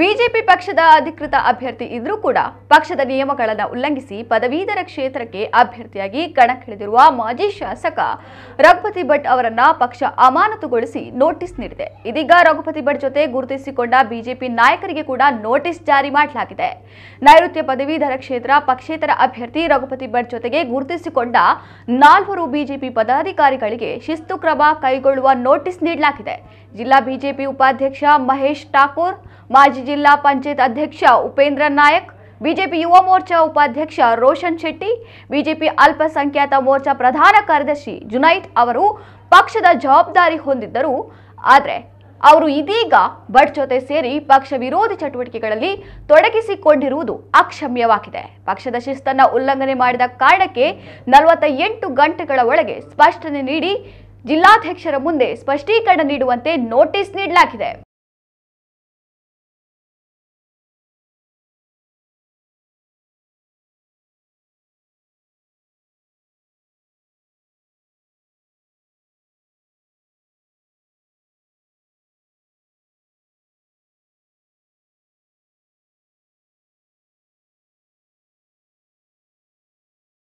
BJP ಪಕ್ಷದ ಅಧಿಕೃತ ಅಭ್ಯರ್ಥಿ ಇದ್ರೂ ಕೂಡ ಪಕ್ಷದ ನಿಯಮಗಳನ್ನು ಉಲ್ಲಂಘಿಸಿ ಪದವೀಧರ ಕ್ಷೇತ್ರಕ್ಕೆ ಅಭ್ಯರ್ಥಿಯಾಗಿ ಕಣಕ್ಕಿಳಿದಿರುವ ಮಾಜಿ ಶಾಸಕ ರಘುಪತಿ ಭಟ್ ಅವರನ್ನ ಪಕ್ಷ ಅಮಾನತುಗೊಳಿಸಿ ನೋಟಿಸ್ ನೀಡಿದೆ ಇದೀಗ ರಘುಪತಿ ಭಟ್ ಜೊತೆ ಗುರುತಿಸಿಕೊಂಡ ಬಿಜೆಪಿ ನಾಯಕರಿಗೆ ಕೂಡ ನೋಟಿಸ್ ಜಾರಿ ಮಾಡಲಾಗಿದೆ ನೈಋತ್ಯ ಪದವೀಧರ ಕ್ಷೇತ್ರ ಪಕ್ಷೇತರ ಅಭ್ಯರ್ಥಿ ರಘುಪತಿ ಭಟ್ ಜೊತೆಗೆ ಗುರುತಿಸಿಕೊಂಡ ನಾಲ್ವರು ಬಿಜೆಪಿ ಪದಾಧಿಕಾರಿಗಳಿಗೆ ಶಿಸ್ತು ಕ್ರಮ ಕೈಗೊಳ್ಳುವ ನೋಟಿಸ್ ನೀಡಲಾಗಿದೆ ಜಿಲ್ಲಾ ಬಿಜೆಪಿ ಉಪಾಧ್ಯಕ್ಷ ಮಹೇಶ್ ಠಾಕೂರ್ ಮಾಜಿ ಜಿಲ್ಲಾ ಪಂಚಾಯತ್ ಅಧ್ಯಕ್ಷ ಉಪೇಂದ್ರ ನಾಯಕ್ ಬಿಜೆಪಿ ಯುವ ಮೋರ್ಚಾ ಉಪಾಧ್ಯಕ್ಷ ರೋಷನ್ ಶೆಟ್ಟಿ ಬಿಜೆಪಿ ಅಲ್ಪಸಂಖ್ಯಾತ ಮೋರ್ಚಾ ಪ್ರಧಾನ ಕಾರ್ಯದರ್ಶಿ ಜುನೈದ್ ಅವರು ಪಕ್ಷದ ಜವಾಬ್ದಾರಿ ಹೊಂದಿದ್ದರು ಆದರೆ ಅವರು ಇದೀಗ ಭಟ್ ಜೊತೆ ಸೇರಿ ಪಕ್ಷ ವಿರೋಧಿ ಚಟುವಟಿಕೆಗಳಲ್ಲಿ ತೊಡಗಿಸಿಕೊಂಡಿರುವುದು ಅಕ್ಷಮ್ಯವಾಗಿದೆ ಪಕ್ಷದ ಶಿಸ್ತನ್ನು ಉಲ್ಲಂಘನೆ ಮಾಡಿದ ಕಾರಣಕ್ಕೆ ನಲವತ್ತ ಎಂಟು ಗಂಟೆಗಳ ಒಳಗೆ ಸ್ಪಷ್ಟನೆ ನೀಡಿ ಜಿಲ್ಲಾಧ್ಯಕ್ಷರ ಮುಂದೆ ಸ್ಪಷ್ಟೀಕರಣ ನೀಡುವಂತೆ ನೋಟಿಸ್ ನೀಡಲಾಗಿದೆ